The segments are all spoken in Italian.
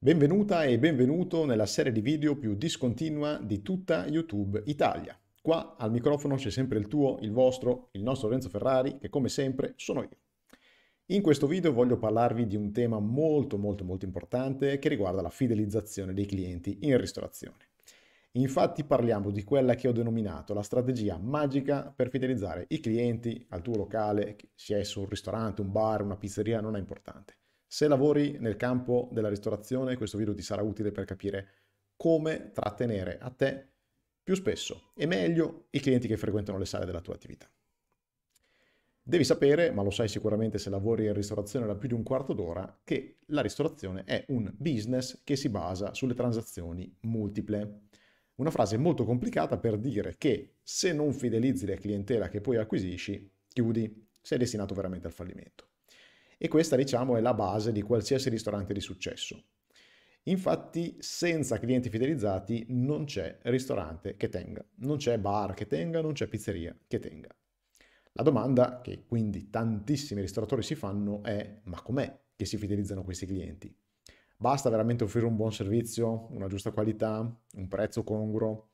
Benvenuta e benvenuto nella serie di video più discontinua di tutta YouTube Italia. Qua al microfono c'è sempre il tuo, il vostro, il nostro Renzo Ferrari, che come sempre sono io. In questo video voglio parlarvi di un tema molto molto molto importante che riguarda la fidelizzazione dei clienti in ristorazione. Infatti parliamo di quella che ho denominato la strategia magica per fidelizzare i clienti al tuo locale, sia esso un ristorante, un bar, una pizzeria, non è importante. Se lavori nel campo della ristorazione, questo video ti sarà utile per capire come trattenere a te più spesso e meglio i clienti che frequentano le sale della tua attività. Devi sapere, ma lo sai sicuramente se lavori in ristorazione da più di un quarto d'ora, che la ristorazione è un business che si basa sulle transazioni multiple. Una frase molto complicata per dire che se non fidelizzi la clientela che poi acquisisci, chiudi, sei destinato veramente al fallimento e questa diciamo è la base di qualsiasi ristorante di successo. Infatti senza clienti fidelizzati non c'è ristorante che tenga, non c'è bar che tenga, non c'è pizzeria che tenga. La domanda che quindi tantissimi ristoratori si fanno è ma com'è che si fidelizzano questi clienti? Basta veramente offrire un buon servizio, una giusta qualità, un prezzo congruo?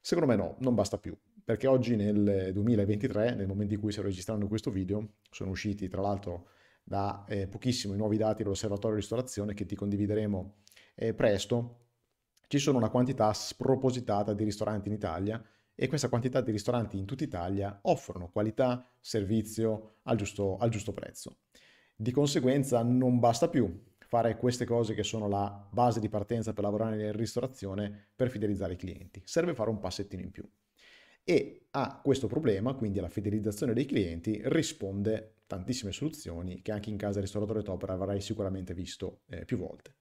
Secondo me no, non basta più, perché oggi nel 2023, nel momento in cui sto registrando questo video, sono usciti tra l'altro da eh, pochissimo i nuovi dati dell'osservatorio ristorazione che ti condivideremo eh, presto, ci sono una quantità spropositata di ristoranti in Italia e questa quantità di ristoranti in tutta Italia offrono qualità, servizio al giusto, al giusto prezzo. Di conseguenza non basta più fare queste cose che sono la base di partenza per lavorare in ristorazione per fidelizzare i clienti. Serve fare un passettino in più e a questo problema, quindi alla fidelizzazione dei clienti, risponde tantissime soluzioni che anche in casa ristoratore Topper avrai sicuramente visto eh, più volte.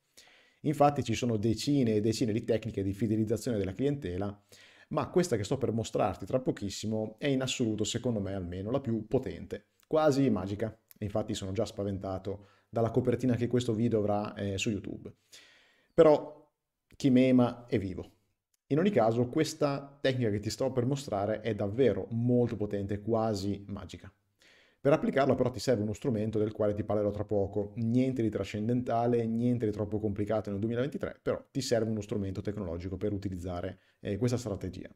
Infatti ci sono decine e decine di tecniche di fidelizzazione della clientela, ma questa che sto per mostrarti tra pochissimo è in assoluto, secondo me almeno, la più potente, quasi magica. Infatti sono già spaventato dalla copertina che questo video avrà eh, su YouTube. Però Chimema è vivo, in ogni caso, questa tecnica che ti sto per mostrare è davvero molto potente, quasi magica. Per applicarla però ti serve uno strumento del quale ti parlerò tra poco, niente di trascendentale, niente di troppo complicato nel 2023, però ti serve uno strumento tecnologico per utilizzare eh, questa strategia.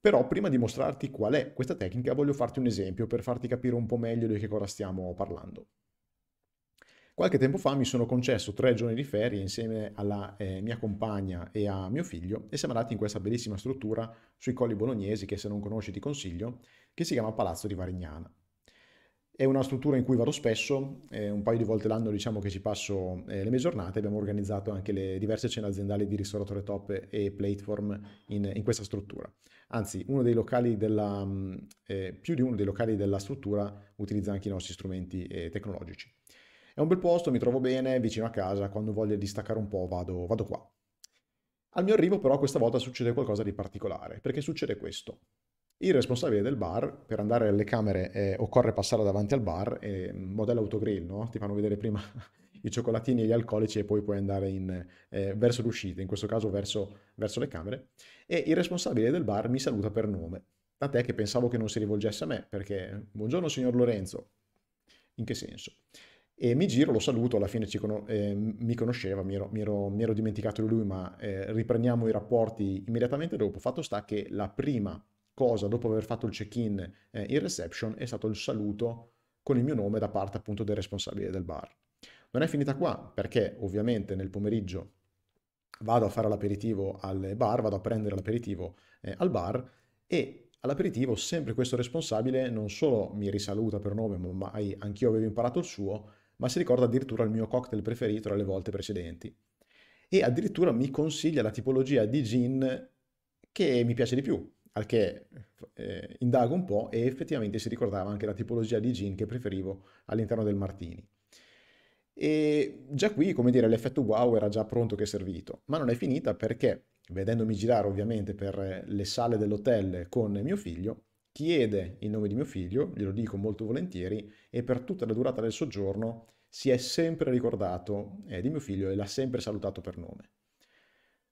Però prima di mostrarti qual è questa tecnica voglio farti un esempio per farti capire un po' meglio di che cosa stiamo parlando. Qualche tempo fa mi sono concesso tre giorni di ferie insieme alla eh, mia compagna e a mio figlio e siamo andati in questa bellissima struttura sui colli bolognesi che se non conosci ti consiglio, che si chiama Palazzo di Varignana. È una struttura in cui vado spesso, eh, un paio di volte l'anno diciamo che ci passo eh, le mie giornate, abbiamo organizzato anche le diverse cene aziendali di ristoratore top e platform in, in questa struttura. Anzi, uno dei locali della, mm, eh, più di uno dei locali della struttura utilizza anche i nostri strumenti eh, tecnologici. È un bel posto, mi trovo bene, vicino a casa, quando voglio distaccare un po' vado, vado qua. Al mio arrivo però questa volta succede qualcosa di particolare, perché succede questo. Il responsabile del bar, per andare alle camere eh, occorre passare davanti al bar, eh, mm, modello autogrill, no? Ti fanno vedere prima i cioccolatini e gli alcolici e poi puoi andare in, eh, verso l'uscita, in questo caso verso, verso le camere. E il responsabile del bar mi saluta per nome, te che pensavo che non si rivolgesse a me, perché buongiorno signor Lorenzo. In che senso? E mi giro, lo saluto, alla fine cono- eh, mi conosceva, mi ero, mi, ero, mi ero, dimenticato di lui, ma eh, riprendiamo i rapporti immediatamente dopo. Fatto sta che la prima cosa, dopo aver fatto il check-in eh, in reception, è stato il saluto con il mio nome da parte appunto del responsabile del bar. Non è finita qua, perché ovviamente nel pomeriggio vado a fare l'aperitivo al bar, vado a prendere l'aperitivo eh, al bar e All'aperitivo sempre questo responsabile non solo mi risaluta per nome, ma anch'io avevo imparato il suo, ma si ricorda addirittura il mio cocktail preferito dalle volte precedenti. E addirittura mi consiglia la tipologia di gin che mi piace di più, al che eh, indago un po' e effettivamente si ricordava anche la tipologia di gin che preferivo all'interno del Martini. E già qui, come dire, l'effetto wow era già pronto che servito, ma non è finita perché, vedendomi girare ovviamente per le sale dell'hotel con mio figlio, chiede il nome di mio figlio, glielo dico molto volentieri, e per tutta la durata del soggiorno si è sempre ricordato eh, di mio figlio e l'ha sempre salutato per nome.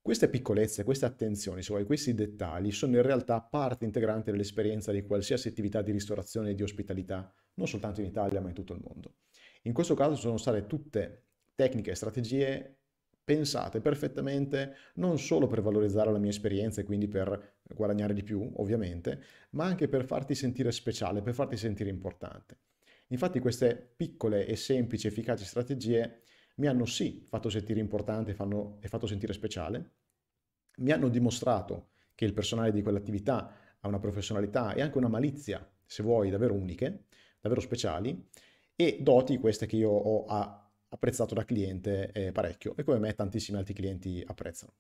Queste piccolezze, queste attenzioni, cioè questi dettagli, sono in realtà parte integrante dell'esperienza di qualsiasi attività di ristorazione e di ospitalità, non soltanto in Italia ma in tutto il mondo. In questo caso sono state tutte tecniche e strategie pensate perfettamente non solo per valorizzare la mia esperienza e quindi per guadagnare di più, ovviamente, ma anche per farti sentire speciale, per farti sentire importante. Infatti queste piccole e semplici efficaci strategie mi hanno sì fatto sentire importante fanno, e fatto sentire speciale, mi hanno dimostrato che il personale di quell'attività ha una professionalità e anche una malizia, se vuoi, davvero uniche, davvero speciali, e doti queste che io ho a apprezzato da cliente eh, parecchio e come me tantissimi altri clienti apprezzano.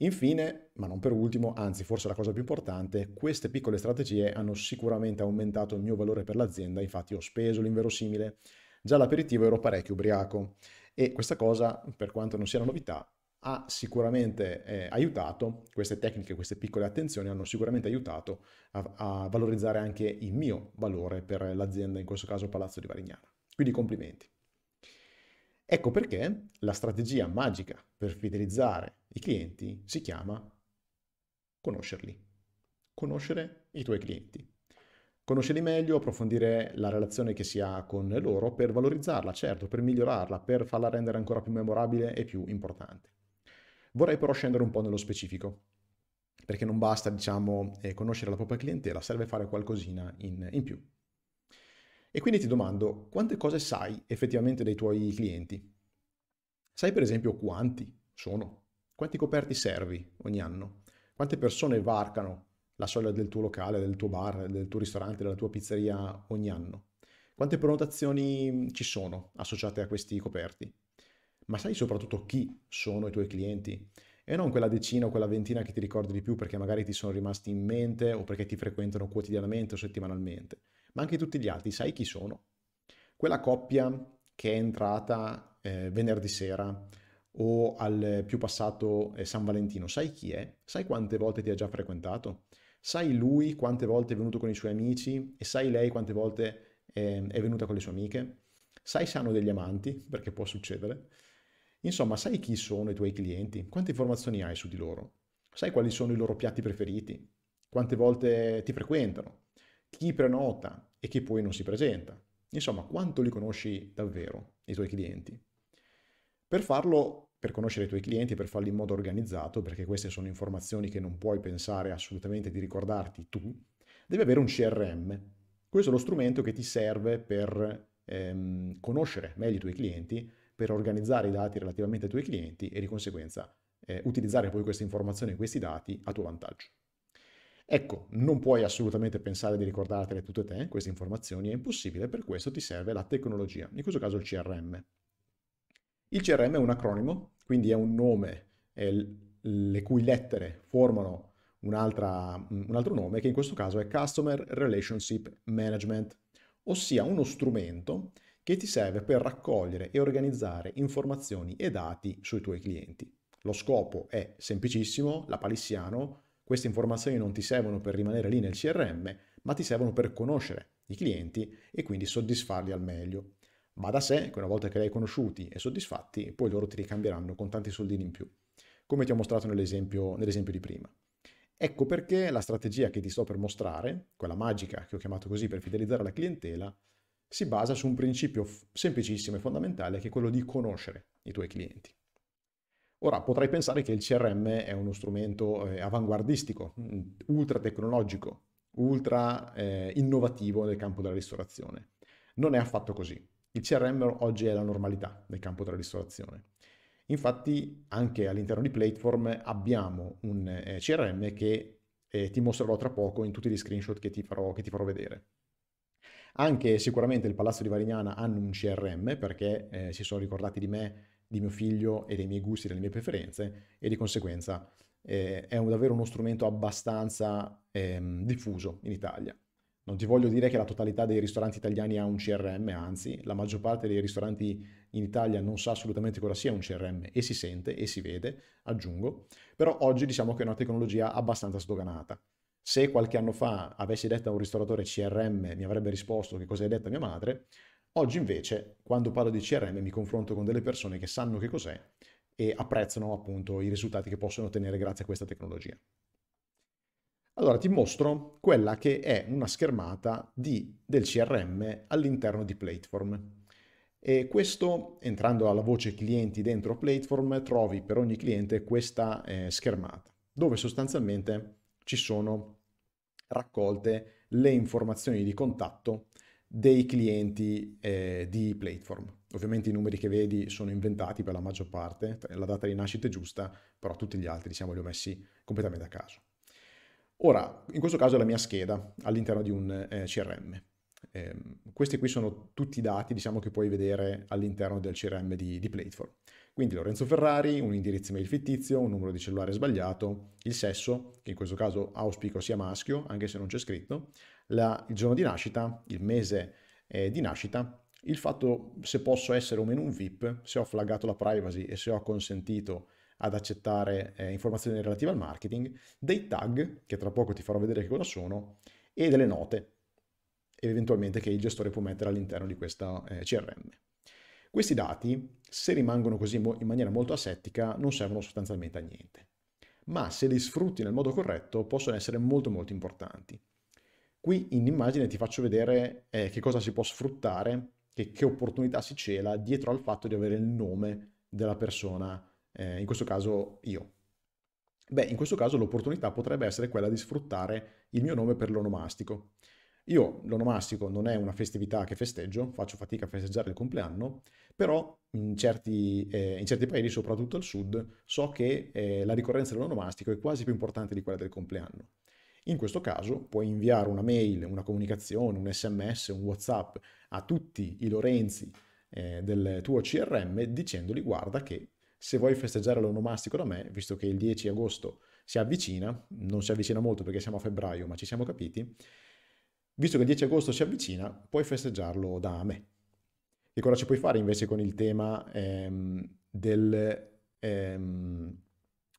Infine, ma non per ultimo, anzi forse la cosa più importante, queste piccole strategie hanno sicuramente aumentato il mio valore per l'azienda, infatti ho speso l'inverosimile, già all'aperitivo ero parecchio ubriaco e questa cosa, per quanto non sia una novità, ha sicuramente eh, aiutato, queste tecniche, queste piccole attenzioni hanno sicuramente aiutato a, a valorizzare anche il mio valore per l'azienda, in questo caso Palazzo di Varignana. Quindi complimenti. Ecco perché la strategia magica per fidelizzare i clienti si chiama conoscerli, conoscere i tuoi clienti, conoscerli meglio, approfondire la relazione che si ha con loro per valorizzarla, certo, per migliorarla, per farla rendere ancora più memorabile e più importante. Vorrei però scendere un po' nello specifico, perché non basta, diciamo, eh, conoscere la propria clientela, serve fare qualcosina in, in più. E quindi ti domando, quante cose sai effettivamente dei tuoi clienti? Sai per esempio quanti sono? Quanti coperti servi ogni anno? Quante persone varcano la soglia del tuo locale, del tuo bar, del tuo ristorante, della tua pizzeria ogni anno? Quante prenotazioni ci sono associate a questi coperti? Ma sai soprattutto chi sono i tuoi clienti? e non quella decina o quella ventina che ti ricordi di più perché magari ti sono rimasti in mente o perché ti frequentano quotidianamente o settimanalmente, ma anche tutti gli altri, sai chi sono? Quella coppia che è entrata eh, venerdì sera o al più passato eh, San Valentino, sai chi è? Sai quante volte ti ha già frequentato? Sai lui quante volte è venuto con i suoi amici e sai lei quante volte eh, è venuta con le sue amiche? Sai se hanno degli amanti, perché può succedere? Insomma, sai chi sono i tuoi clienti? Quante informazioni hai su di loro? Sai quali sono i loro piatti preferiti? Quante volte ti frequentano? Chi prenota e chi poi non si presenta? Insomma, quanto li conosci davvero, i tuoi clienti? Per farlo, per conoscere i tuoi clienti, per farli in modo organizzato, perché queste sono informazioni che non puoi pensare assolutamente di ricordarti tu, devi avere un CRM. Questo è lo strumento che ti serve per ehm, conoscere meglio i tuoi clienti, per organizzare i dati relativamente ai tuoi clienti e di conseguenza eh, utilizzare poi queste informazioni e questi dati a tuo vantaggio. Ecco, non puoi assolutamente pensare di ricordartele tutte te, queste informazioni, è impossibile, per questo ti serve la tecnologia, in questo caso il CRM. Il CRM è un acronimo, quindi è un nome è le cui lettere formano un, un altro nome, che in questo caso è Customer Relationship Management, ossia uno strumento che ti serve per raccogliere e organizzare informazioni e dati sui tuoi clienti. Lo scopo è semplicissimo, la palissiano, queste informazioni non ti servono per rimanere lì nel CRM, ma ti servono per conoscere i clienti e quindi soddisfarli al meglio. Va da sé che una volta che li hai conosciuti e soddisfatti, poi loro ti ricambieranno con tanti soldini in più, come ti ho mostrato nell'esempio, nell'esempio di prima. Ecco perché la strategia che ti sto per mostrare, quella magica che ho chiamato così per fidelizzare la clientela, si basa su un principio semplicissimo e fondamentale che è quello di conoscere i tuoi clienti. Ora potrai pensare che il CRM è uno strumento eh, avanguardistico, mm, ultra tecnologico, ultra eh, innovativo nel campo della ristorazione. Non è affatto così. Il CRM oggi è la normalità nel campo della ristorazione. Infatti anche all'interno di Platform abbiamo un eh, CRM che eh, ti mostrerò tra poco in tutti gli screenshot che ti farò, che ti farò vedere. Anche sicuramente il Palazzo di Varignana hanno un CRM perché eh, si sono ricordati di me, di mio figlio e dei miei gusti, delle mie preferenze e di conseguenza eh, è un, davvero uno strumento abbastanza ehm, diffuso in Italia. Non ti voglio dire che la totalità dei ristoranti italiani ha un CRM, anzi, la maggior parte dei ristoranti in Italia non sa assolutamente cosa sia un CRM e si sente e si vede, aggiungo, però oggi diciamo che è una tecnologia abbastanza sdoganata. Se qualche anno fa avessi detto a un ristoratore CRM mi avrebbe risposto che cosa hai detto a mia madre, oggi invece quando parlo di CRM mi confronto con delle persone che sanno che cos'è e apprezzano appunto i risultati che possono ottenere grazie a questa tecnologia. Allora ti mostro quella che è una schermata di, del CRM all'interno di Platform. E questo, entrando alla voce clienti dentro Platform, trovi per ogni cliente questa eh, schermata, dove sostanzialmente ci sono raccolte le informazioni di contatto dei clienti eh, di Platform. Ovviamente i numeri che vedi sono inventati per la maggior parte, la data di nascita è giusta, però tutti gli altri diciamo, li ho messi completamente a caso. Ora, in questo caso è la mia scheda all'interno di un eh, CRM. Ehm, questi qui sono tutti i dati diciamo, che puoi vedere all'interno del CRM di, di Platform. Quindi Lorenzo Ferrari, un indirizzo email fittizio, un numero di cellulare sbagliato, il sesso, che in questo caso auspico sia maschio, anche se non c'è scritto, la, il giorno di nascita, il mese eh, di nascita, il fatto se posso essere o meno un VIP, se ho flaggato la privacy e se ho consentito ad accettare eh, informazioni relative al marketing, dei tag, che tra poco ti farò vedere che cosa sono, e delle note, eventualmente che il gestore può mettere all'interno di questa eh, CRM. Questi dati, se rimangono così in maniera molto asettica, non servono sostanzialmente a niente, ma se li sfrutti nel modo corretto possono essere molto molto importanti. Qui in immagine ti faccio vedere eh, che cosa si può sfruttare, che, che, opportunità si cela dietro al fatto di avere il nome della persona, eh, in questo caso io. Beh, in questo caso l'opportunità potrebbe essere quella di sfruttare il mio nome per l'onomastico. Io l'onomastico non è una festività che festeggio, faccio fatica a festeggiare il compleanno, però in certi, eh, in certi paesi, soprattutto al sud, so che eh, la ricorrenza dell'onomastico è quasi più importante di quella del compleanno. In questo caso puoi inviare una mail, una comunicazione, un sms, un whatsapp a tutti i Lorenzi eh, del tuo CRM dicendogli guarda che se vuoi festeggiare l'onomastico da me, visto che il 10 agosto si avvicina, non si avvicina molto perché siamo a febbraio ma ci siamo capiti, Visto che il 10 agosto si avvicina, puoi festeggiarlo da me. Che cosa ci puoi fare invece con il tema ehm, del... Ehm,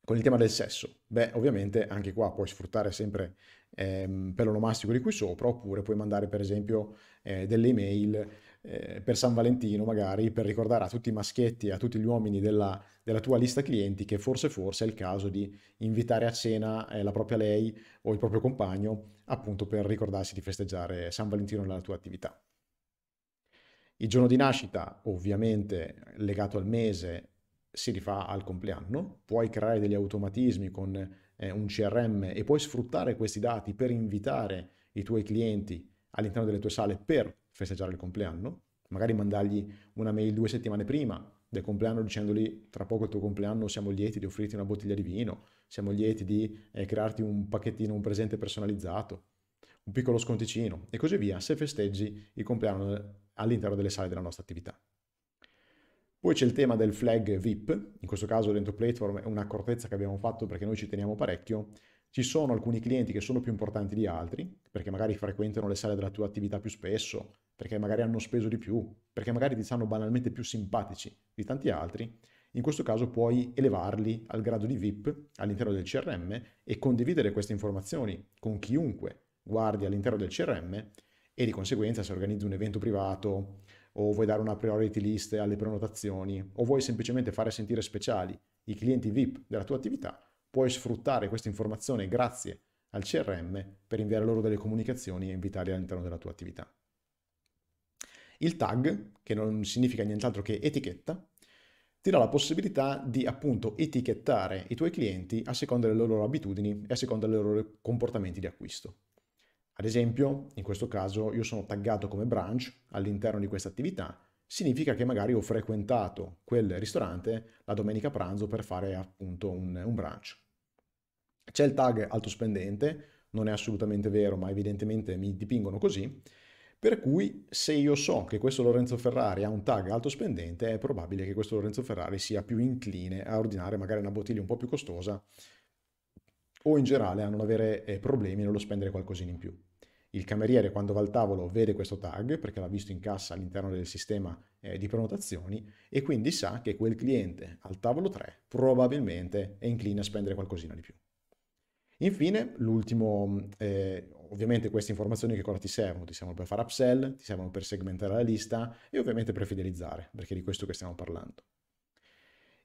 con il tema del sesso? Beh, ovviamente anche qua puoi sfruttare sempre ehm, per l'onomastico di qui sopra, oppure puoi mandare per esempio eh, delle email eh, per San Valentino magari, per ricordare a tutti i maschietti, e a tutti gli uomini della, della tua lista clienti che forse forse è il caso di invitare a cena eh, la propria lei o il proprio compagno appunto per ricordarsi di festeggiare San Valentino nella tua attività. Il giorno di nascita, ovviamente legato al mese, si rifà al compleanno, puoi creare degli automatismi con eh, un CRM e puoi sfruttare questi dati per invitare i tuoi clienti all'interno delle tue sale per festeggiare il compleanno, magari mandargli una mail due settimane prima del compleanno dicendogli tra poco il tuo compleanno siamo lieti di offrirti una bottiglia di vino, siamo lieti di eh, crearti un pacchettino, un presente personalizzato, un piccolo sconticino e così via se festeggi il compleanno all'interno delle sale della nostra attività. Poi c'è il tema del flag VIP, in questo caso dentro Platform è un'accortezza che abbiamo fatto perché noi ci teniamo parecchio, ci sono alcuni clienti che sono più importanti di altri, perché magari frequentano le sale della tua attività più spesso, perché magari hanno speso di più, perché magari ti stanno banalmente più simpatici di tanti altri. In questo caso puoi elevarli al grado di VIP all'interno del CRM e condividere queste informazioni con chiunque guardi all'interno del CRM e di conseguenza se organizzi un evento privato o vuoi dare una priority list alle prenotazioni o vuoi semplicemente fare sentire speciali i clienti VIP della tua attività, puoi sfruttare questa informazione grazie al CRM per inviare loro delle comunicazioni e invitarli all'interno della tua attività. Il tag, che non significa nient'altro che etichetta, ti dà la possibilità di appunto etichettare i tuoi clienti a seconda delle loro abitudini e a seconda dei loro comportamenti di acquisto. Ad esempio, in questo caso io sono taggato come branch all'interno di questa attività significa che magari ho frequentato quel ristorante la domenica pranzo per fare appunto un, un brunch. C'è il tag alto spendente, non è assolutamente vero, ma evidentemente mi dipingono così. Per cui se io so che questo Lorenzo Ferrari ha un tag alto spendente, è probabile che questo Lorenzo Ferrari sia più incline a ordinare magari una bottiglia un po' più costosa o in generale a non avere eh, problemi nello spendere qualcosina in più. Il cameriere quando va al tavolo vede questo tag perché l'ha visto in cassa all'interno del sistema eh, di prenotazioni e quindi sa che quel cliente al tavolo 3 probabilmente è incline a spendere qualcosina di più. Infine, l'ultimo, mm, eh, ovviamente queste informazioni che cosa ti servono? Ti servono per fare upsell, ti servono per segmentare la lista e ovviamente per fidelizzare, perché di questo che stiamo parlando.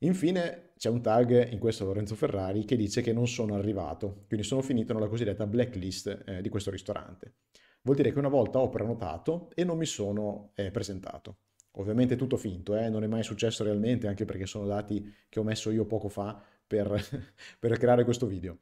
Infine c'è un tag in questo Lorenzo Ferrari che dice che non sono arrivato, quindi sono finito nella cosiddetta blacklist eh, di questo ristorante. Vuol dire che una volta ho prenotato e non mi sono eh, presentato. Ovviamente tutto finto, eh? non è mai successo realmente, anche perché sono dati che ho messo io poco fa per, per creare questo video.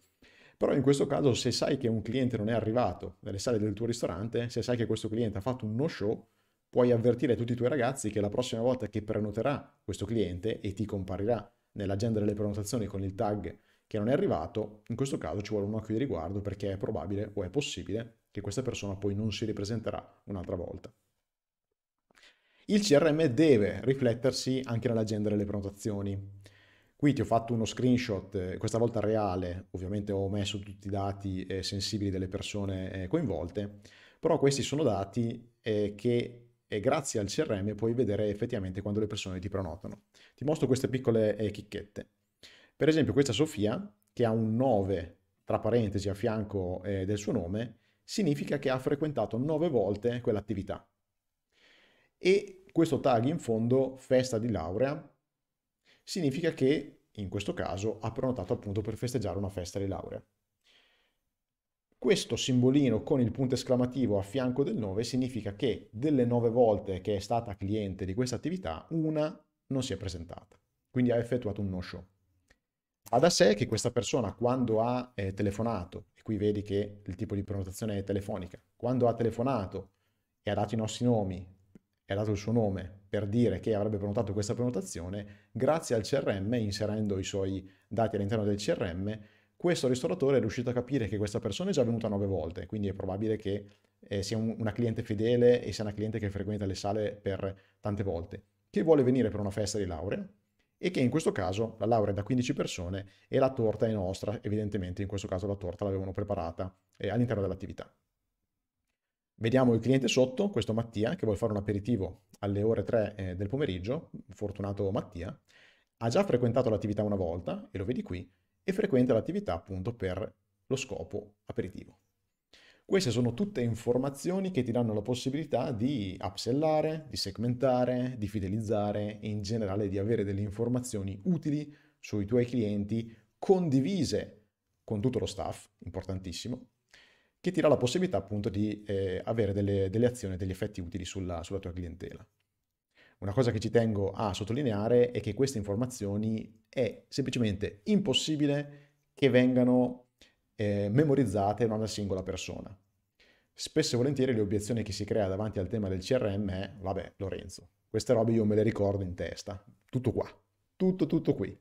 Però in questo caso se sai che un cliente non è arrivato nelle sale del tuo ristorante, se sai che questo cliente ha fatto un no show, puoi avvertire tutti i tuoi ragazzi che la prossima volta che prenoterà questo cliente e ti comparirà nell'agenda delle prenotazioni con il tag che non è arrivato, in questo caso ci vuole un occhio di riguardo perché è probabile o è possibile che questa persona poi non si ripresenterà un'altra volta. Il CRM deve riflettersi anche nell'agenda delle prenotazioni. Qui ti ho fatto uno screenshot, questa volta reale, ovviamente ho messo tutti i dati eh, sensibili delle persone eh, coinvolte, però questi sono dati eh, che e grazie al CRM puoi vedere effettivamente quando le persone ti prenotano. Ti mostro queste piccole eh, chicchette. Per esempio questa Sofia, che ha un 9 tra parentesi a fianco eh, del suo nome, significa che ha frequentato 9 volte quell'attività. E questo tag in fondo, festa di laurea, significa che in questo caso ha prenotato appunto per festeggiare una festa di laurea. Questo simbolino con il punto esclamativo a fianco del 9 significa che delle 9 volte che è stata cliente di questa attività, una non si è presentata, quindi ha effettuato un no-show. Ha da sé che questa persona quando ha eh, telefonato, e qui vedi che il tipo di prenotazione è telefonica, quando ha telefonato e ha dato i nostri nomi, e ha dato il suo nome per dire che avrebbe prenotato questa prenotazione, grazie al CRM, inserendo i suoi dati all'interno del CRM, questo ristoratore è riuscito a capire che questa persona è già venuta nove volte, quindi è probabile che eh, sia un, una cliente fedele e sia una cliente che frequenta le sale per tante volte, che vuole venire per una festa di laurea e che in questo caso la laurea è da 15 persone e la torta è nostra, evidentemente in questo caso la torta l'avevano preparata eh, all'interno dell'attività. Vediamo il cliente sotto, questo Mattia, che vuole fare un aperitivo alle ore 3 eh, del pomeriggio, fortunato Mattia, ha già frequentato l'attività una volta, e lo vedi qui, e frequenta l'attività appunto per lo scopo aperitivo. Queste sono tutte informazioni che ti danno la possibilità di upsellare, di segmentare, di fidelizzare e in generale di avere delle informazioni utili sui tuoi clienti condivise con tutto lo staff, importantissimo, che ti dà la possibilità appunto di eh, avere delle, delle, azioni, degli effetti utili sulla, sulla tua clientela. Una cosa che ci tengo a sottolineare è che queste informazioni è semplicemente impossibile che vengano eh, memorizzate da una singola persona. Spesso e volentieri l'obiezione che si crea davanti al tema del CRM è, vabbè Lorenzo, queste robe io me le ricordo in testa, tutto qua, tutto, tutto qui.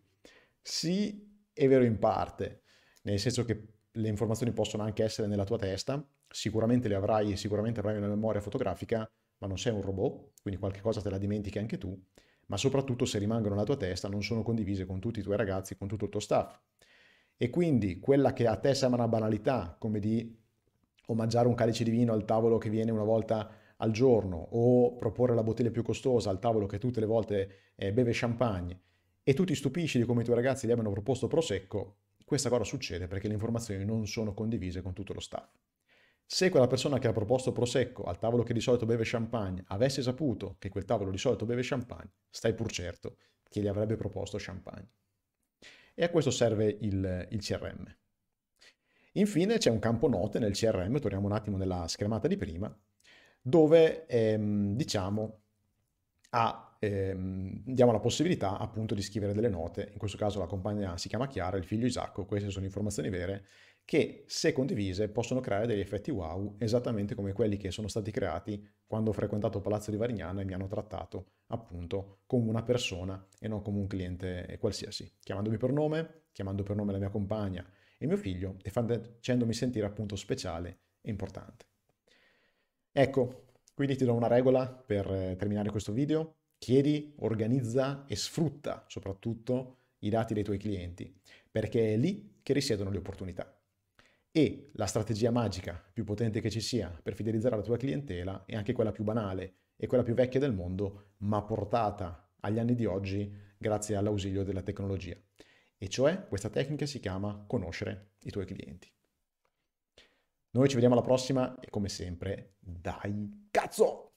Sì, è vero in parte, nel senso che le informazioni possono anche essere nella tua testa, sicuramente le avrai, sicuramente avrai una memoria fotografica, ma non sei un robot, quindi qualche cosa te la dimentichi anche tu, ma soprattutto se rimangono nella tua testa non sono condivise con tutti i tuoi ragazzi, con tutto il tuo staff. E quindi quella che a te sembra una banalità, come di omaggiare un calice di vino al tavolo che viene una volta al giorno o proporre la bottiglia più costosa al tavolo che tutte le volte eh, beve champagne e tu ti stupisci di come i tuoi ragazzi gli abbiano proposto prosecco, questa cosa succede perché le informazioni non sono condivise con tutto lo staff. Se quella persona che ha proposto prosecco al tavolo che di solito beve champagne avesse saputo che quel tavolo di solito beve champagne, stai pur certo che gli avrebbe proposto champagne. E a questo serve il, il CRM. Infine c'è un campo note nel CRM, torniamo un attimo nella schermata di prima, dove ehm, diciamo a, ehm, diamo la possibilità appunto di scrivere delle note, in questo caso la compagna si chiama Chiara, il figlio Isacco, queste sono informazioni vere che se condivise possono creare degli effetti wow esattamente come quelli che sono stati creati quando ho frequentato Palazzo di Varignana e mi hanno trattato appunto come una persona e non come un cliente qualsiasi, chiamandomi per nome, chiamando per nome la mia compagna e mio figlio e facendomi sentire appunto speciale e importante. Ecco, quindi ti do una regola per eh, terminare questo video, chiedi, organizza e sfrutta soprattutto i dati dei tuoi clienti, perché è lì che risiedono le opportunità. E la strategia magica più potente che ci sia per fidelizzare la tua clientela è anche quella più banale e quella più vecchia del mondo, ma portata agli anni di oggi grazie all'ausilio della tecnologia. E cioè questa tecnica si chiama conoscere i tuoi clienti. Noi ci vediamo alla prossima e come sempre, dai cazzo!